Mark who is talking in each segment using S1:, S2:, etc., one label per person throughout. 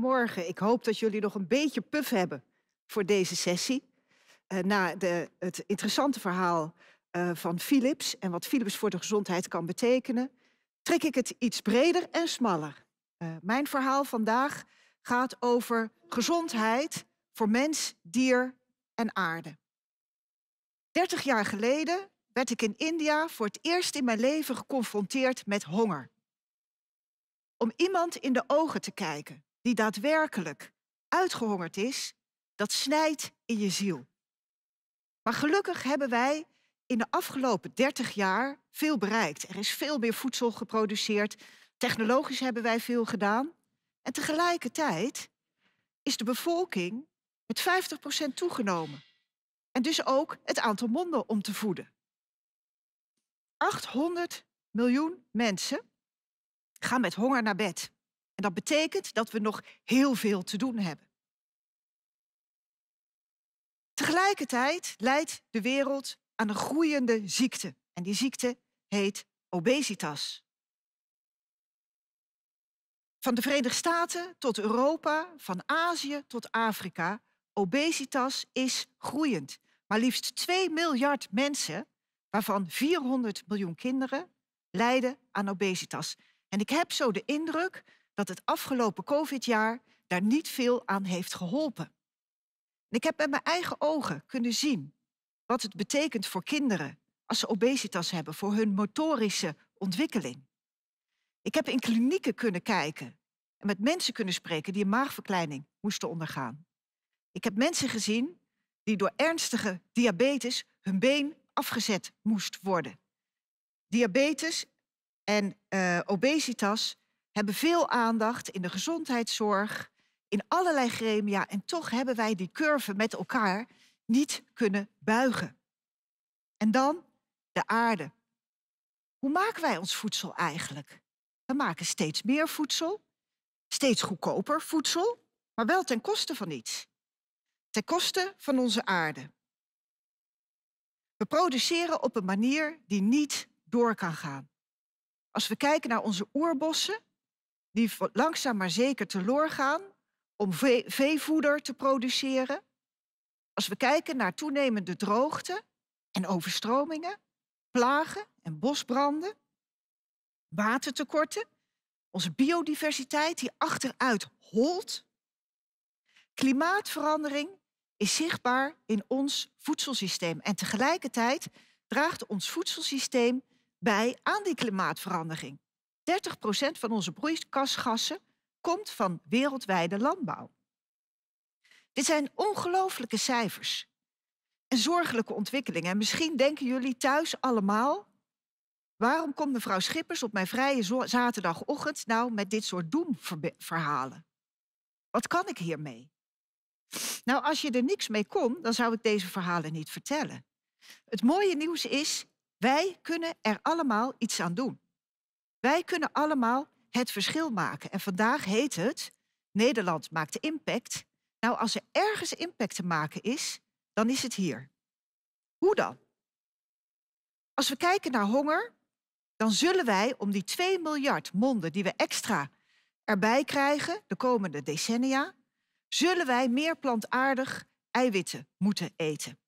S1: Goedemorgen. Ik hoop dat jullie nog een beetje puf hebben voor deze sessie. Eh, na de, het interessante verhaal eh, van Philips en wat Philips voor de gezondheid kan betekenen, trek ik het iets breder en smaller. Eh, mijn verhaal vandaag gaat over gezondheid voor mens, dier en aarde. 30 jaar geleden werd ik in India voor het eerst in mijn leven geconfronteerd met honger. Om iemand in de ogen te kijken, die daadwerkelijk uitgehongerd is, dat snijdt in je ziel. Maar gelukkig hebben wij in de afgelopen 30 jaar veel bereikt. Er is veel meer voedsel geproduceerd. Technologisch hebben wij veel gedaan. En tegelijkertijd is de bevolking met 50% toegenomen. En dus ook het aantal monden om te voeden. 800 miljoen mensen gaan met honger naar bed. En dat betekent dat we nog heel veel te doen hebben. Tegelijkertijd leidt de wereld aan een groeiende ziekte. En die ziekte heet obesitas. Van de Verenigde Staten tot Europa, van Azië tot Afrika, obesitas is groeiend. Maar liefst 2 miljard mensen, waarvan 400 miljoen kinderen, lijden aan obesitas. En ik heb zo de indruk dat het afgelopen COVID-jaar daar niet veel aan heeft geholpen. ik heb met mijn eigen ogen kunnen zien wat het betekent voor kinderen als ze obesitas hebben, voor hun motorische ontwikkeling. Ik heb in klinieken kunnen kijken en met mensen kunnen spreken die een maagverkleining moesten ondergaan. Ik heb mensen gezien die door ernstige diabetes hun been afgezet moest worden. Diabetes en eh, obesitas hebben veel aandacht in de gezondheidszorg, in allerlei gremia. En toch hebben wij die curve met elkaar niet kunnen buigen. En dan de aarde. Hoe maken wij ons voedsel eigenlijk? We maken steeds meer voedsel, steeds goedkoper voedsel, maar wel ten koste van iets. Ten koste van onze aarde. We produceren op een manier die niet door kan gaan. Als we kijken naar onze oerbossen, die langzaam maar zeker teloor gaan om veevoeder te produceren. Als we kijken naar toenemende droogte en overstromingen, plagen en bosbranden, watertekorten, onze biodiversiteit die achteruit holt. Klimaatverandering is zichtbaar in ons voedselsysteem en tegelijkertijd draagt ons voedselsysteem bij aan die klimaatverandering. 30% van onze broeikasgassen komt van wereldwijde landbouw. Dit zijn ongelooflijke cijfers en zorgelijke ontwikkelingen. En misschien denken jullie thuis allemaal, waarom komt mevrouw Schippers op mijn vrije zaterdagochtend nou met dit soort doemverhalen? Wat kan ik hiermee? Nou, als je er niks mee kon, dan zou ik deze verhalen niet vertellen. Het mooie nieuws is, wij kunnen er allemaal iets aan doen. Wij kunnen allemaal het verschil maken. En vandaag heet het, Nederland maakt impact. Nou, als er ergens impact te maken is, dan is het hier. Hoe dan? Als we kijken naar honger, dan zullen wij om die 2 miljard monden die we extra erbij krijgen de komende decennia, zullen wij meer plantaardig eiwitten moeten eten.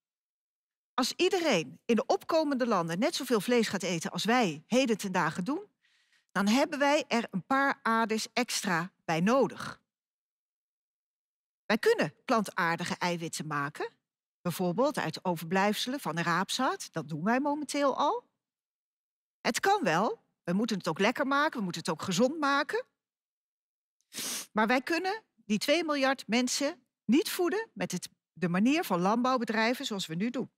S1: Als iedereen in de opkomende landen net zoveel vlees gaat eten als wij heden ten dagen doen, dan hebben wij er een paar aders extra bij nodig. Wij kunnen plantaardige eiwitten maken, bijvoorbeeld uit overblijfselen van de raapzaad. Dat doen wij momenteel al. Het kan wel. We moeten het ook lekker maken, we moeten het ook gezond maken. Maar wij kunnen die 2 miljard mensen niet voeden met het, de manier van landbouwbedrijven zoals we nu doen.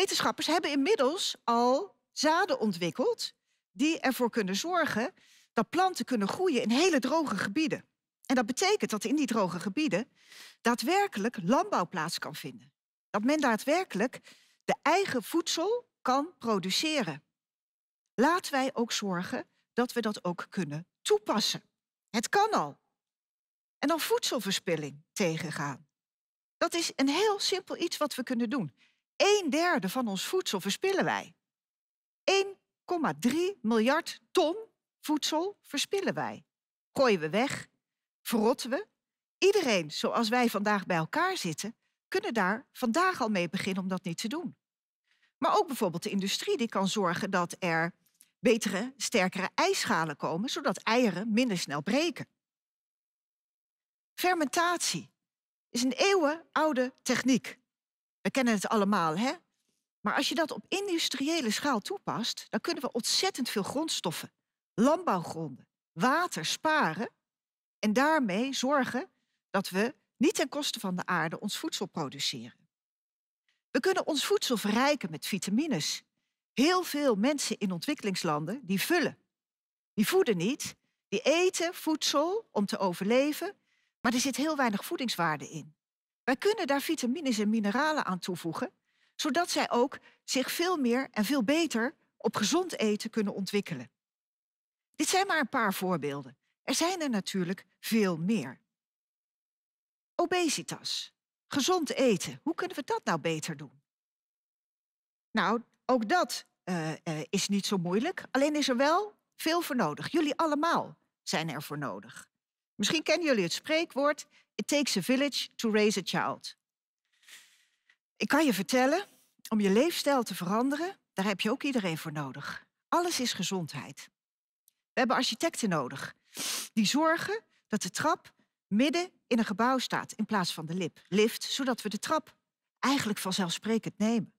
S1: Wetenschappers hebben inmiddels al zaden ontwikkeld die ervoor kunnen zorgen dat planten kunnen groeien in hele droge gebieden. En dat betekent dat in die droge gebieden daadwerkelijk landbouw plaats kan vinden. Dat men daadwerkelijk de eigen voedsel kan produceren. Laten wij ook zorgen dat we dat ook kunnen toepassen. Het kan al. En dan voedselverspilling tegengaan. Dat is een heel simpel iets wat we kunnen doen. Een derde van ons voedsel verspillen wij. 1,3 miljard ton voedsel verspillen wij. Gooien we weg, verrotten we. Iedereen zoals wij vandaag bij elkaar zitten, kunnen daar vandaag al mee beginnen om dat niet te doen. Maar ook bijvoorbeeld de industrie die kan zorgen dat er betere, sterkere ijsschalen komen, zodat eieren minder snel breken. Fermentatie is een eeuwenoude techniek. We kennen het allemaal, hè? Maar als je dat op industriële schaal toepast, dan kunnen we ontzettend veel grondstoffen, landbouwgronden, water sparen en daarmee zorgen dat we niet ten koste van de aarde ons voedsel produceren. We kunnen ons voedsel verrijken met vitamines. Heel veel mensen in ontwikkelingslanden die vullen. Die voeden niet, die eten voedsel om te overleven, maar er zit heel weinig voedingswaarde in. Wij kunnen daar vitamines en mineralen aan toevoegen, zodat zij ook zich veel meer en veel beter op gezond eten kunnen ontwikkelen. Dit zijn maar een paar voorbeelden. Er zijn er natuurlijk veel meer. Obesitas. Gezond eten. Hoe kunnen we dat nou beter doen? Nou, ook dat eh, eh, is niet zo moeilijk. Alleen is er wel veel voor nodig. Jullie allemaal zijn er voor nodig. Misschien kennen jullie het spreekwoord: It takes a village to raise a child. Ik kan je vertellen, om je leefstijl te veranderen, daar heb je ook iedereen voor nodig. Alles is gezondheid. We hebben architecten nodig die zorgen dat de trap midden in een gebouw staat in plaats van de lip, lift, zodat we de trap eigenlijk vanzelfsprekend nemen.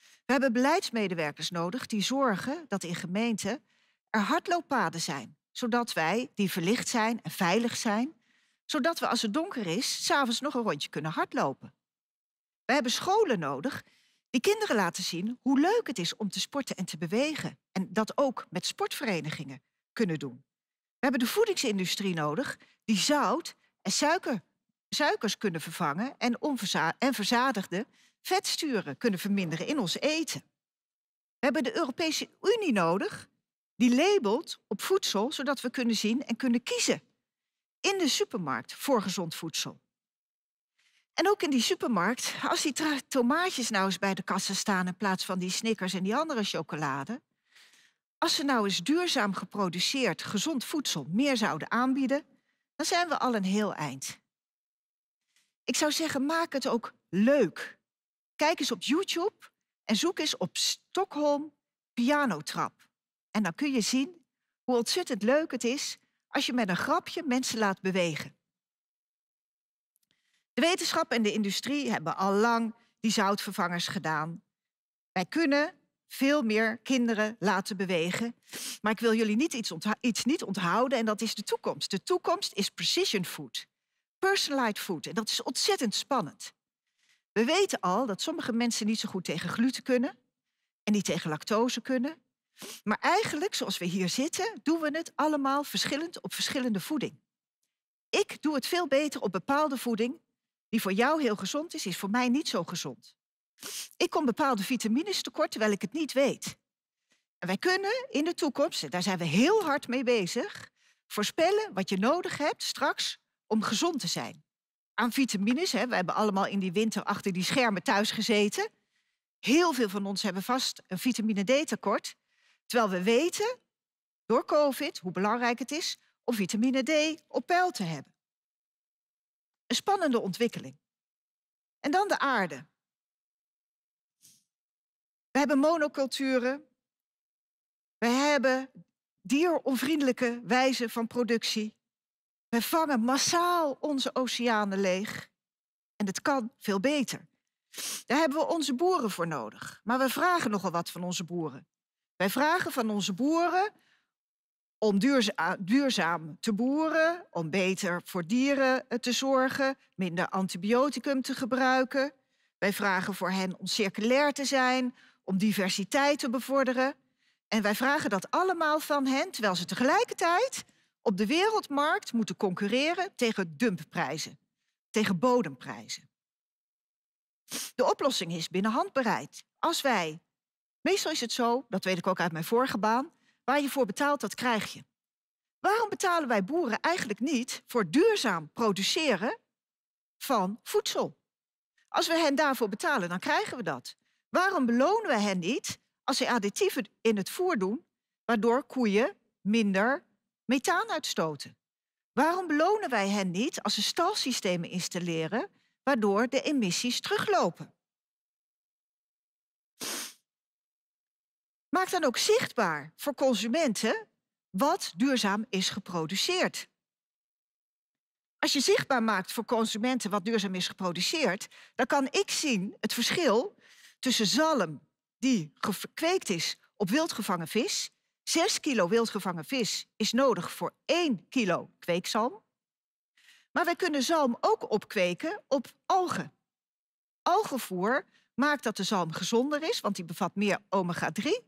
S1: We hebben beleidsmedewerkers nodig die zorgen dat in gemeenten er hardlooppaden zijn, zodat wij, die verlicht zijn en veilig zijn, zodat we als het donker is, s'avonds nog een rondje kunnen hardlopen. We hebben scholen nodig die kinderen laten zien hoe leuk het is om te sporten en te bewegen. En dat ook met sportverenigingen kunnen doen. We hebben de voedingsindustrie nodig die zout en suiker, suikers kunnen vervangen en, en verzadigde vetsturen kunnen verminderen in ons eten. We hebben de Europese Unie nodig die labelt op voedsel zodat we kunnen zien en kunnen kiezen in de supermarkt voor gezond voedsel. En ook in die supermarkt, als die tomaatjes nou eens bij de kassa staan in plaats van die Snickers en die andere chocolade, als ze nou eens duurzaam geproduceerd gezond voedsel meer zouden aanbieden, dan zijn we al een heel eind. Ik zou zeggen, maak het ook leuk. Kijk eens op YouTube en zoek eens op Stockholm pianotrap. En dan kun je zien hoe ontzettend leuk het is als je met een grapje mensen laat bewegen. De wetenschap en de industrie hebben al lang die zoutvervangers gedaan. Wij kunnen veel meer kinderen laten bewegen. Maar ik wil jullie niet iets, iets, niet onthouden en dat is de toekomst. De toekomst is precision food, personalized food. En dat is ontzettend spannend. We weten al dat sommige mensen niet zo goed tegen gluten kunnen en niet tegen lactose kunnen. Maar eigenlijk, zoals we hier zitten, doen we het allemaal verschillend op verschillende voeding. Ik doe het veel beter op bepaalde voeding die voor jou heel gezond is, is voor mij niet zo gezond. Ik kom bepaalde vitamines tekort terwijl ik het niet weet. En wij kunnen in de toekomst, en daar zijn we heel hard mee bezig, voorspellen wat je nodig hebt straks om gezond te zijn. Aan vitamines, hè, we hebben allemaal in die winter achter die schermen thuis gezeten. Heel veel van ons hebben vast een vitamine D tekort. Terwijl we weten door COVID hoe belangrijk het is om vitamine D op peil te hebben. Een spannende ontwikkeling. En dan de aarde. We hebben monoculturen. We hebben dieronvriendelijke wijze van productie. We vangen massaal onze oceanen leeg. En het kan veel beter. Daar hebben we onze boeren voor nodig. Maar we vragen nogal wat van onze boeren. Wij vragen van onze boeren om duurzaam te boeren, om beter voor dieren eh, te zorgen, minder antibioticum te gebruiken. Wij vragen voor hen om circulair te zijn, om diversiteit te bevorderen. En wij vragen dat allemaal van hen, terwijl ze tegelijkertijd op de wereldmarkt moeten concurreren tegen dumpprijzen, tegen bodemprijzen. De oplossing is binnen handbereik. Als wij Meestal is het zo, dat weet ik ook uit mijn vorige baan, waar je voor betaalt, dat krijg je. Waarom betalen wij boeren eigenlijk niet voor duurzaam produceren van voedsel? Als we hen daarvoor betalen, dan krijgen we dat. Waarom belonen we hen niet als ze additieven in het voer doen, waardoor koeien minder methaan uitstoten? Waarom belonen wij hen niet als ze stalsystemen installeren, waardoor de emissies teruglopen? Maak dan ook zichtbaar voor consumenten wat duurzaam is geproduceerd. Als je zichtbaar maakt voor consumenten wat duurzaam is geproduceerd, dan kan ik zien het verschil tussen zalm die gekweekt is op wildgevangen vis. 6 kilo wildgevangen vis is nodig voor 1 kilo kweekzalm. Maar wij kunnen zalm ook opkweken op algen. Algenvoer maakt dat de zalm gezonder is, want die bevat meer omega-3.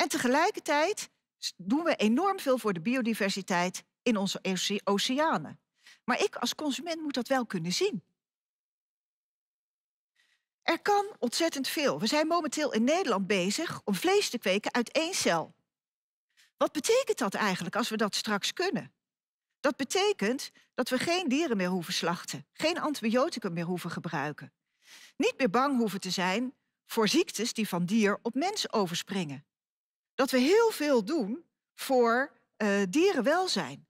S1: En tegelijkertijd doen we enorm veel voor de biodiversiteit in onze oceanen. Maar ik als consument moet dat wel kunnen zien. Er kan ontzettend veel. We zijn momenteel in Nederland bezig om vlees te kweken uit één cel. Wat betekent dat eigenlijk als we dat straks kunnen? Dat betekent dat we geen dieren meer hoeven slachten, geen antibiotica meer hoeven gebruiken. Niet meer bang hoeven te zijn voor ziektes die van dier op mens overspringen dat we heel veel doen voor eh, dierenwelzijn.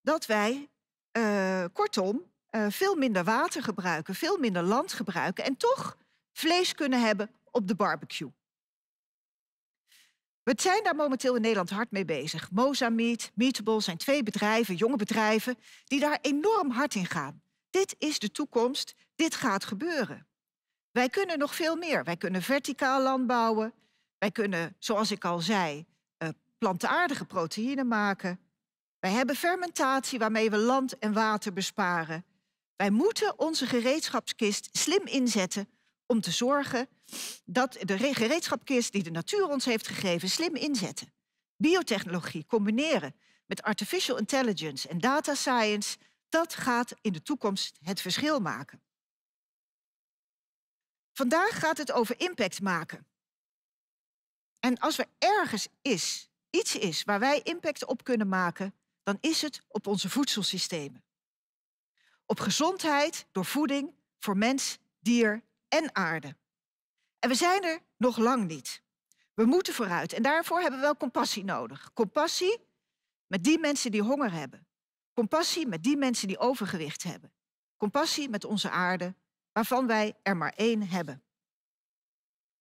S1: Dat wij, eh, kortom, eh, veel minder water gebruiken, veel minder land gebruiken en toch vlees kunnen hebben op de barbecue. We zijn daar momenteel in Nederland hard mee bezig. Mozambique, Meatable zijn twee bedrijven, jonge bedrijven, die daar enorm hard in gaan. Dit is de toekomst, dit gaat gebeuren. Wij kunnen nog veel meer. Wij kunnen verticaal landbouwen, wij kunnen, zoals ik al zei, eh, plantaardige proteïne maken. Wij hebben fermentatie waarmee we land en water besparen. Wij moeten onze gereedschapskist slim inzetten om te zorgen dat de gereedschapkist die de natuur ons heeft gegeven slim inzetten. Biotechnologie combineren met artificial intelligence en data science, dat gaat in de toekomst het verschil maken. Vandaag gaat het over impact maken. En als er ergens is, iets is waar wij impact op kunnen maken, dan is het op onze voedselsystemen. Op gezondheid door voeding voor mens, dier en aarde. En we zijn er nog lang niet. We moeten vooruit en daarvoor hebben we wel compassie nodig. Compassie met die mensen die honger hebben. Compassie met die mensen die overgewicht hebben. Compassie met onze aarde, waarvan wij er maar één hebben.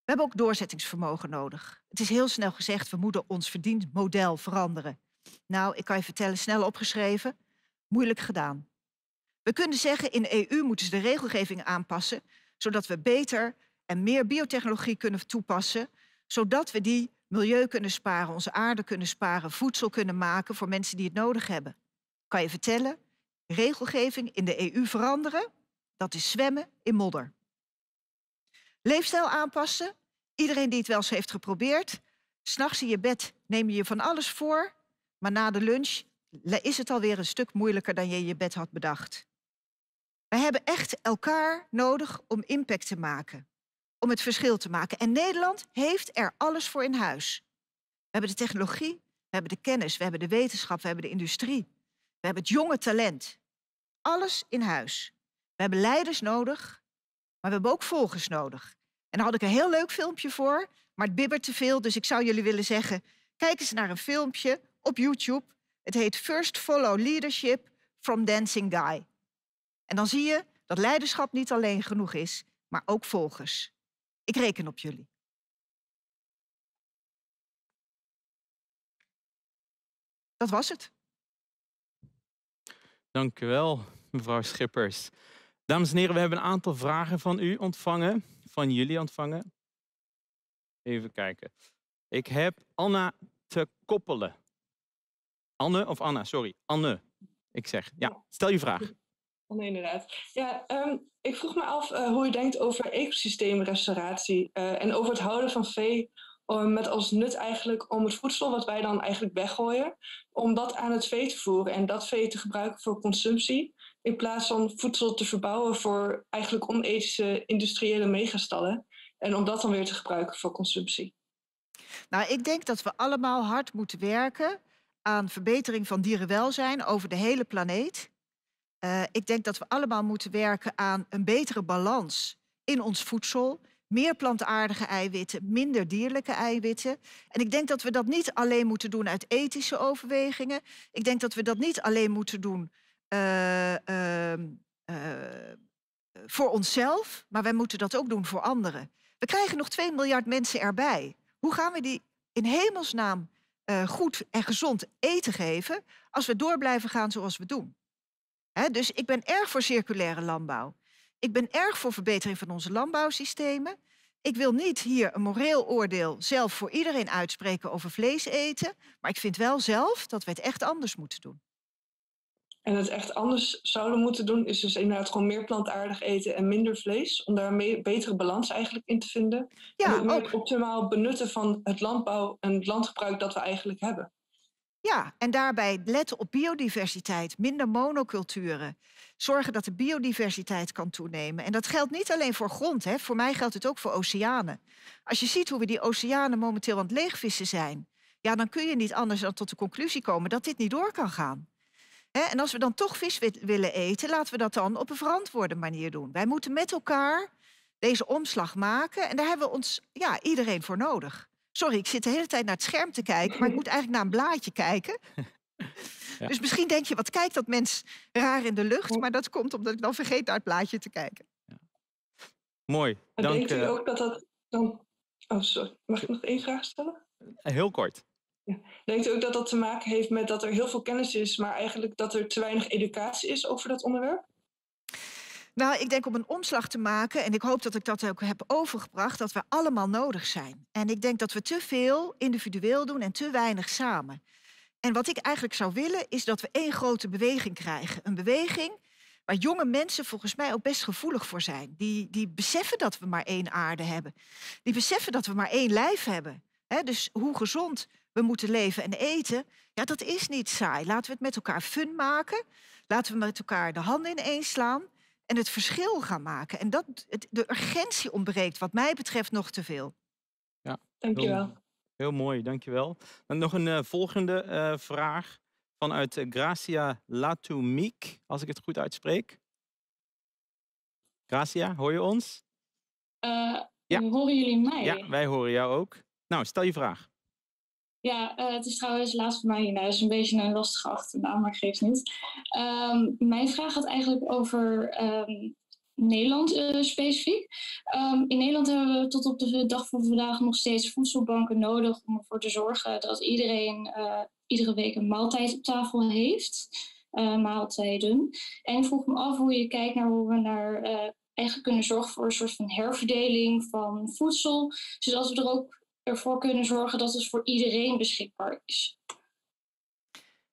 S1: We hebben ook doorzettingsvermogen nodig. Het is heel snel gezegd, we moeten ons model veranderen. Nou, ik kan je vertellen, snel opgeschreven, moeilijk gedaan. We kunnen zeggen, in de EU moeten ze de regelgeving aanpassen, zodat we beter en meer biotechnologie kunnen toepassen, zodat we die milieu kunnen sparen, onze aarde kunnen sparen, voedsel kunnen maken voor mensen die het nodig hebben. Kan je vertellen, regelgeving in de EU veranderen, dat is zwemmen in modder. Leefstijl aanpassen. Iedereen die het wel eens heeft geprobeerd. S'nachts in je bed neem je je van alles voor. Maar na de lunch is het alweer een stuk moeilijker dan je je bed had bedacht. We hebben echt elkaar nodig om impact te maken. Om het verschil te maken. En Nederland heeft er alles voor in huis. We hebben de technologie, we hebben de kennis, we hebben de wetenschap, we hebben de industrie. We hebben het jonge talent. Alles in huis. We hebben leiders nodig maar we hebben ook volgers nodig. En daar had ik een heel leuk filmpje voor, maar het bibbert te veel. Dus ik zou jullie willen zeggen, kijk eens naar een filmpje op YouTube. Het heet First Follow Leadership from Dancing Guy. En dan zie je dat leiderschap niet alleen genoeg is, maar ook volgers. Ik reken op jullie. Dat was het.
S2: Dank wel, mevrouw Schippers. Dames en heren, we hebben een aantal vragen van u ontvangen, van jullie ontvangen. Even kijken. Ik heb Anna te koppelen. Anne of Anna, sorry. Anne, ik zeg. Ja, stel je vraag.
S1: Anne inderdaad. Ja, ehm, ik vroeg me af eh, hoe u denkt over ecosysteemrestauratie eh, en over het houden van vee met als nut eigenlijk om het voedsel wat wij dan eigenlijk weggooien, om dat aan het vee te voeren en dat vee te gebruiken voor consumptie, in plaats van voedsel te verbouwen voor eigenlijk onethische industriële megastallen en om dat dan weer te gebruiken voor consumptie. Nou, ik denk dat we allemaal hard moeten werken aan verbetering van dierenwelzijn over de hele planeet. Eh, ik denk dat we allemaal moeten werken aan een betere balans in ons voedsel meer plantaardige eiwitten, minder dierlijke eiwitten. En ik denk dat we dat niet alleen moeten doen uit ethische overwegingen. Ik denk dat we dat niet alleen moeten doen eh, ehm, eh, voor onszelf, maar wij moeten dat ook doen voor anderen. We krijgen nog 2 miljard mensen erbij. Hoe gaan we die in hemelsnaam eh, goed en gezond eten geven als we door blijven gaan zoals we doen? dus ik ben erg voor circulaire landbouw. Ik ben erg voor verbetering van onze landbouwsystemen. Ik wil niet hier een moreel oordeel zelf voor iedereen uitspreken over vlees eten. Maar ik vind wel zelf dat we het echt anders moeten doen. En het echt anders zouden moeten doen, is dus inderdaad gewoon meer plantaardig eten en minder vlees. Om daar een betere balans eigenlijk in te vinden. Ja, en het optimaal benutten van het landbouw en het landgebruik dat we eigenlijk hebben. Ja, en daarbij letten op biodiversiteit, minder monoculturen zorgen dat de biodiversiteit kan toenemen. En dat geldt niet alleen voor grond, hè. voor mij geldt het ook voor oceanen. Als je ziet hoe we die oceanen momenteel aan het leegvissen zijn, ja, dan kun je niet anders dan tot de conclusie komen dat dit niet door kan gaan. en als we dan toch vis willen eten, laten we dat dan op een verantwoorde manier doen. Wij moeten met elkaar deze omslag maken en daar hebben we ons, ja, iedereen voor nodig. Sorry, ik zit de hele tijd naar het scherm te kijken, maar ik moet eigenlijk naar een blaadje kijken. Dus misschien denk je, wat kijkt dat mens raar in de lucht? Maar dat komt omdat ik dan vergeet naar het plaatje te kijken. Ja.
S2: Mooi. Maar dank, denkt u eh, ook dat
S1: dat dan... Oh, sorry. Mag ik nog één vraag stellen?
S2: Eh, heel kort.
S1: Ja. Denkt u ook dat dat te maken heeft met dat er heel veel kennis is, maar eigenlijk dat er te weinig educatie is over dat onderwerp? Nou, ik denk om een omslag te maken, en ik hoop dat ik dat ook heb overgebracht, dat we allemaal nodig zijn. En ik denk dat we te veel individueel doen en te weinig samen. En wat ik eigenlijk zou willen, is dat we één grote beweging krijgen. Een beweging waar jonge mensen volgens mij ook best gevoelig voor zijn. Die, die beseffen dat we maar één aarde hebben. Die beseffen dat we maar één lijf hebben. dus hoe gezond we moeten leven en eten, ja, dat is niet saai. Laten we het met elkaar fun maken. Laten we met elkaar de handen ineens slaan en het verschil gaan maken. En dat, de urgentie ontbreekt wat mij betreft nog te veel. Ja, dankjewel.
S2: Heel mooi, dankjewel. En nog een eh, volgende eh, vraag vanuit eh, Gracia Latumiek, als ik het goed uitspreek. Gracia, hoor je ons?
S1: Uh, ja. Horen jullie mij? Ja,
S2: wij horen jou ook. Nou, stel je vraag.
S1: Ja, het is trouwens laatst voor mij. Nou, Het is een beetje een lastige achternaam, maar geeft niet. Ehm, mijn vraag gaat eigenlijk over ehm, Nederland eh, specifiek. Ehm, in Nederland hebben we tot op de dag van vandaag nog steeds voedselbanken nodig om ervoor te zorgen dat iedereen eh, iedere week een maaltijd op tafel heeft. Eh, maaltijden. En vroeg me af hoe je kijkt naar hoe we naar eigen kunnen zorgen voor een soort van herverdeling van voedsel. Zodat we er ook ervoor kunnen zorgen dat het voor iedereen beschikbaar is.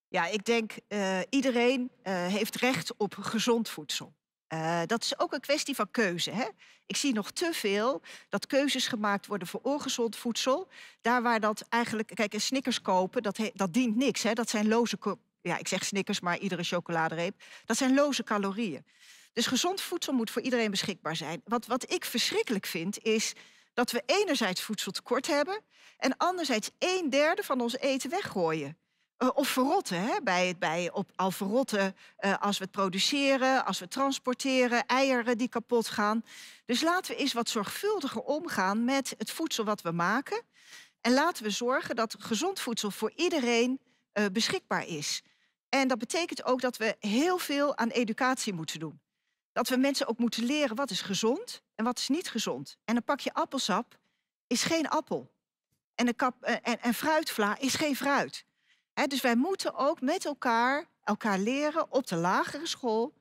S1: Ja, ik denk iedereen heeft recht op gezond voedsel. Eh, dat is ook een kwestie van keuze. Hè? Ik zie nog te veel dat keuzes gemaakt worden voor ongezond voedsel. Daar waar dat eigenlijk... Kijk, een Snickers kopen, dat, dat dient niks. Hè? Dat zijn loze... Ja, ik zeg Snickers, maar iedere chocoladereep. Dat zijn loze calorieën. Dus gezond voedsel moet voor iedereen beschikbaar zijn. Wat, wat ik verschrikkelijk vind, is dat we enerzijds voedsel tekort hebben... en anderzijds een derde van ons eten weggooien. Eh, of verrotten, hè? Bij bij op, al verrotten eh, als we het produceren, als we transporteren, eieren die kapot gaan. Dus laten we eens wat zorgvuldiger omgaan met het voedsel wat we maken. En laten we zorgen dat gezond voedsel voor iedereen eh, beschikbaar is. En dat betekent ook dat we heel veel aan educatie moeten doen. Dat we mensen ook moeten leren wat is gezond en wat is niet gezond. En een pakje appelsap is geen appel. En, een en, en fruitvla is geen fruit dus wij moeten ook met elkaar elkaar leren op de lagere school,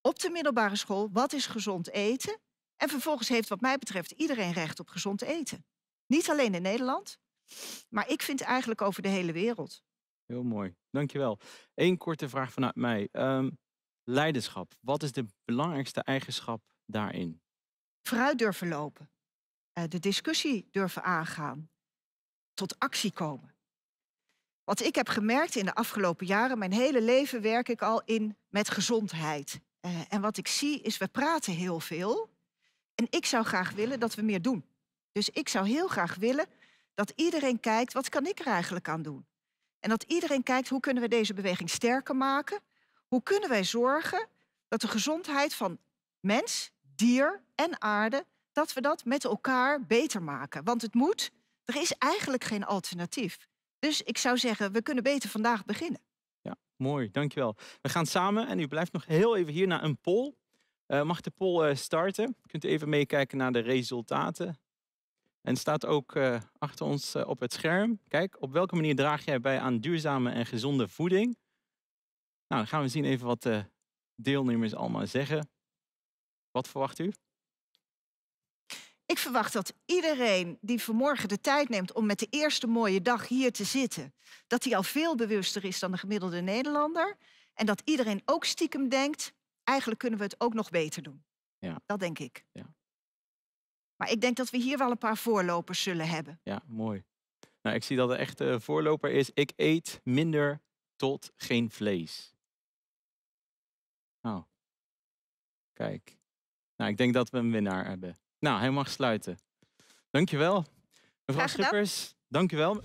S1: op de middelbare school, wat is gezond eten. En vervolgens heeft wat mij betreft iedereen recht op gezond eten. Niet alleen in Nederland, maar ik vind eigenlijk over de hele wereld.
S2: Heel mooi, dankjewel. Eén korte vraag vanuit mij. Ehm, leiderschap, wat is de belangrijkste eigenschap daarin?
S1: Vooruit durven lopen, eh, de discussie durven aangaan, tot actie komen. Wat ik heb gemerkt in de afgelopen jaren, mijn hele leven werk ik al in met gezondheid. Eh, en wat ik zie is, we praten heel veel. En ik zou graag willen dat we meer doen. Dus ik zou heel graag willen dat iedereen kijkt, wat kan ik er eigenlijk aan doen? En dat iedereen kijkt, hoe kunnen we deze beweging sterker maken? Hoe kunnen wij zorgen dat de gezondheid van mens, dier en aarde, dat we dat met elkaar beter maken? Want het moet, er is eigenlijk geen alternatief. Dus ik zou zeggen, we kunnen beter vandaag beginnen.
S2: Ja, mooi, dankjewel. We gaan samen en u blijft nog heel even hier naar een poll. Eh, mag de poll uh, starten? Kunt u even meekijken naar de resultaten? En staat ook eh, achter ons op het scherm. Kijk, op welke manier draag jij bij aan duurzame en gezonde voeding? Nou, dan gaan we zien even wat de deelnemers allemaal zeggen. Wat verwacht u?
S1: Ik verwacht dat iedereen die vanmorgen de tijd neemt om met de eerste mooie dag hier te zitten, dat hij al veel bewuster is dan de gemiddelde Nederlander. En dat iedereen ook stiekem denkt, eigenlijk kunnen we het ook nog beter doen. Ja. Dat denk ik. Ja. Maar ik denk dat we hier wel een paar voorlopers zullen hebben. Ja, mooi.
S2: Nou, ik zie dat de echte voorloper is, ik eet minder tot geen vlees. Nou, kijk. Nou, ik denk dat we een winnaar hebben. Nou, hij mag sluiten. Dankjewel. Mevrouw Schippers,
S1: dankjewel.